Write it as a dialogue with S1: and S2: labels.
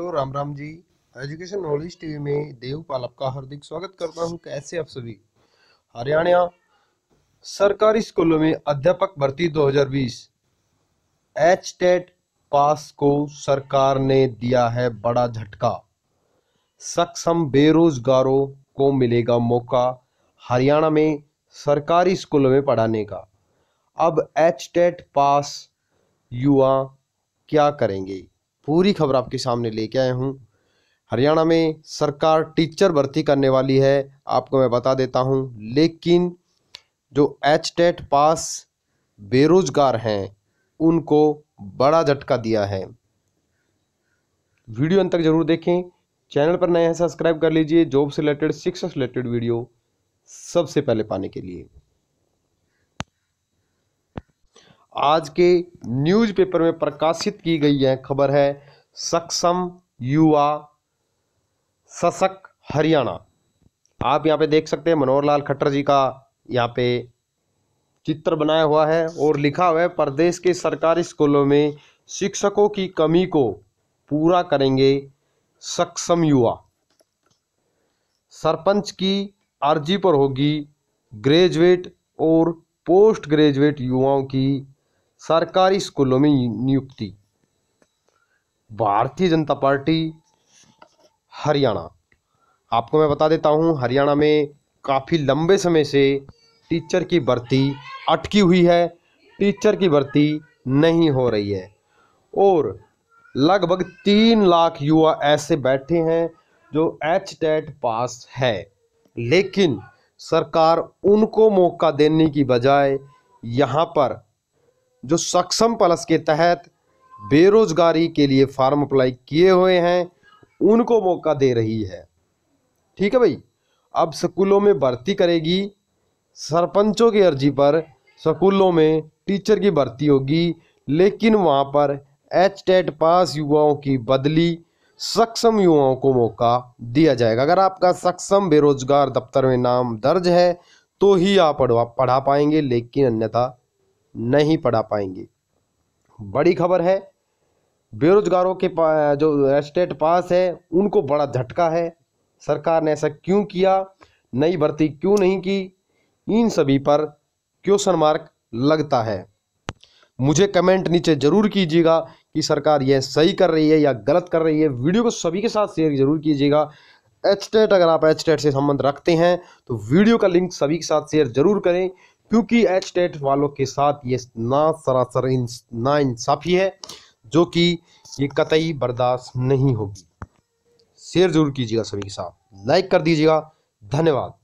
S1: तो Ram Ram ji education knowledge TV में देवपाल आपका हार्दिक स्वागत करता हूं कैसे आप सभी हरियाणा सरकारी स्कूलों में अध्यापक भर्ती 2020 हजार बीस पास को सरकार ने दिया है बड़ा झटका सक्षम बेरोजगारों को मिलेगा मौका हरियाणा में सरकारी स्कूलों में पढ़ाने का अब एच टेट पास युवा क्या करेंगे पूरी खबर आपके सामने लेके आया हूँ हरियाणा में सरकार टीचर भर्ती करने वाली है आपको मैं बता देता हूँ लेकिन जो एच टेट e पास बेरोजगार हैं उनको बड़ा झटका दिया है वीडियो अंत तक जरूर देखें चैनल पर नए हैं सब्सक्राइब कर लीजिए जॉब से रिलेटेड शिक्षा से रिलेटेड वीडियो सबसे पहले पाने के लिए आज के न्यूज़पेपर में प्रकाशित की गई है खबर है सक्षम युवा सशक हरियाणा आप यहाँ पे देख सकते हैं मनोहर लाल खट्टर जी का यहाँ पे चित्र बनाया हुआ है और लिखा हुआ है प्रदेश के सरकारी स्कूलों में शिक्षकों की कमी को पूरा करेंगे सक्षम युवा सरपंच की अर्जी पर होगी ग्रेजुएट और पोस्ट ग्रेजुएट युवाओं की सरकारी स्कूलों में नियुक्ति भारतीय जनता पार्टी हरियाणा आपको मैं बता देता हूं हरियाणा में काफ़ी लंबे समय से टीचर की भर्ती अटकी हुई है टीचर की भर्ती नहीं हो रही है और लगभग तीन लाख युवा ऐसे बैठे हैं जो एच टेट पास है लेकिन सरकार उनको मौका देने की बजाय यहां पर जो सक्षम प्लस के तहत बेरोजगारी के लिए फार्म अप्लाई किए हुए हैं उनको मौका दे रही है ठीक है भाई अब स्कूलों में भर्ती करेगी सरपंचों की अर्जी पर स्कूलों में टीचर की भर्ती होगी लेकिन वहां पर एच टेट पास युवाओं की बदली सक्षम युवाओं को मौका दिया जाएगा अगर आपका सक्षम बेरोजगार दफ्तर में नाम दर्ज है तो ही आप पढ़ा पाएंगे लेकिन अन्यथा नहीं पढ़ा पाएंगे बड़ी खबर है बेरोजगारों के जो स्टेट पास है उनको बड़ा झटका है सरकार ने ऐसा क्यों किया नई भर्ती क्यों नहीं की इन सभी पर क्वेश्चन मार्क लगता है मुझे कमेंट नीचे ज़रूर कीजिएगा कि सरकार यह सही कर रही है या गलत कर रही है वीडियो को सभी के साथ शेयर जरूर कीजिएगा एच टेट अगर आप एच से संबंध रखते हैं तो वीडियो का लिंक सभी के साथ शेयर जरूर करें क्योंकि एच टेट वालों के साथ ये ना सरासर ना इंसाफ़ी है जो कि ये कतई बर्दाश्त नहीं होगी शेयर जरूर कीजिएगा सभी के साथ लाइक कर दीजिएगा धन्यवाद